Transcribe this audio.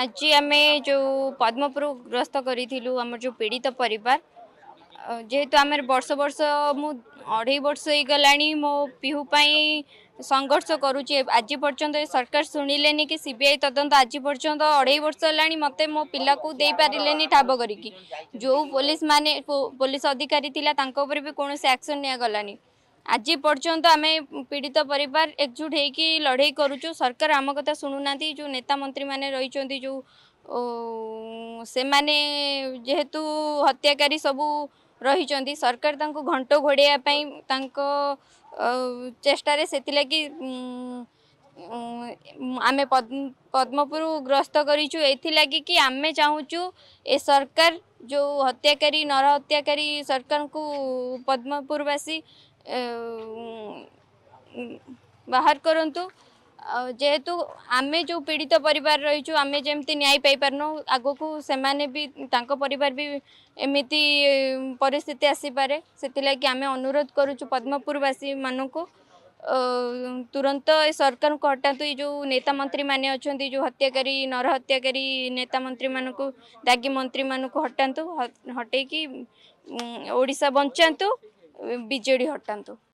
ଆଜି ଆମେ ଯେଉଁ ପଦ୍ମପୁରଗ୍ରସ୍ତ କରିଥିଲୁ ଆମର ଯେଉଁ ପୀଡ଼ିତ ପରିବାର ଯେହେତୁ ଆମର ବର୍ଷ ବର୍ଷ ମୁଁ ଅଢ଼େଇ ବର୍ଷ ହେଇଗଲାଣି ମୋ ପିହୁ ପାଇଁ ସଂଘର୍ଷ କରୁଛି ଆଜି ପର୍ଯ୍ୟନ୍ତ ଏ ସରକାର ଶୁଣିଲେନି କି ସିବିଆଇ ତଦନ୍ତ ଆଜି ପର୍ଯ୍ୟନ୍ତ ଅଢ଼େଇ ବର୍ଷ ହେଲାଣି ମୋତେ ମୋ ପିଲାକୁ ଦେଇପାରିଲେନି ଠାବ କରିକି ଯେଉଁ ପୋଲିସ ମାନେ ପୋଲିସ ଅଧିକାରୀ ଥିଲା ତାଙ୍କ ଉପରେ ବି କୌଣସି ଆକ୍ସନ୍ ନିଆଗଲାନି आज पर्यटन आम पीड़ित परिवार एकजुट हो लड़े करुचु सरकार आम कथा शुणुना जो नेता मंत्री मैंने रही जो से मैने जेहेतु हत्याकारी सब रही सरकार घंट घोड़ापी चेष्टा से आम पद्मपुर ग्रस्त करमें चाहूँ ए सरकार जो हत्या नरहत्याकारी सरकार को पद्मपुरवासी बाहर करूँ जेहेतु आम जो पीड़ित परिवार रही आम जमी न्याय पाईपार आग को सेने भी पर भी एमती पार्थित आसपे से आम अनुरोध करुच्छू पद्मपुरवासी मानू तुरंत सरकार को हटातु ये जो नेता मंत्री मैंने अच्छा जो हत्याकारी नर नेता मंत्री मान को दागी मंत्री मान को हटातु हटे कि ओडा बचातु विजे हटातु